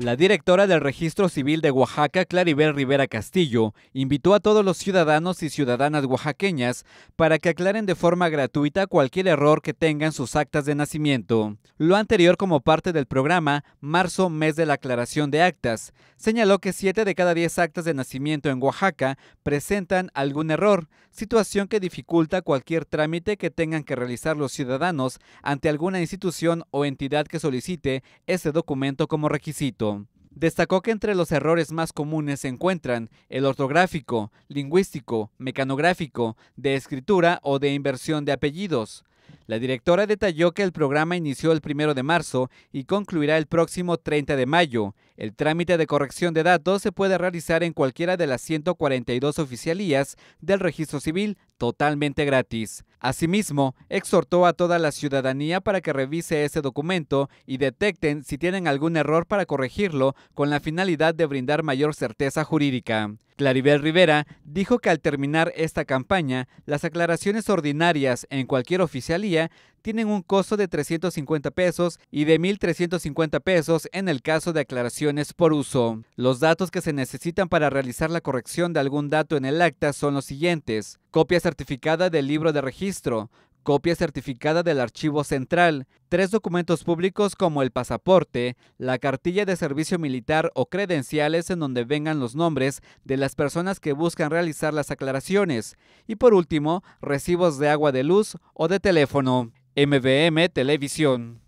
La directora del Registro Civil de Oaxaca, Claribel Rivera Castillo, invitó a todos los ciudadanos y ciudadanas oaxaqueñas para que aclaren de forma gratuita cualquier error que tengan sus actas de nacimiento. Lo anterior como parte del programa Marzo, mes de la aclaración de actas, señaló que 7 de cada 10 actas de nacimiento en Oaxaca presentan algún error, situación que dificulta cualquier trámite que tengan que realizar los ciudadanos ante alguna institución o entidad que solicite ese documento como requisito. Destacó que entre los errores más comunes se encuentran el ortográfico, lingüístico, mecanográfico, de escritura o de inversión de apellidos. La directora detalló que el programa inició el 1 de marzo y concluirá el próximo 30 de mayo el trámite de corrección de datos se puede realizar en cualquiera de las 142 oficialías del registro civil totalmente gratis. Asimismo, exhortó a toda la ciudadanía para que revise ese documento y detecten si tienen algún error para corregirlo con la finalidad de brindar mayor certeza jurídica. Claribel Rivera dijo que al terminar esta campaña, las aclaraciones ordinarias en cualquier oficialía tienen un costo de 350 pesos y de 1.350 pesos en el caso de aclaraciones por uso. Los datos que se necesitan para realizar la corrección de algún dato en el acta son los siguientes. Copia certificada del libro de registro, copia certificada del archivo central, tres documentos públicos como el pasaporte, la cartilla de servicio militar o credenciales en donde vengan los nombres de las personas que buscan realizar las aclaraciones y por último, recibos de agua de luz o de teléfono. MBM Televisión.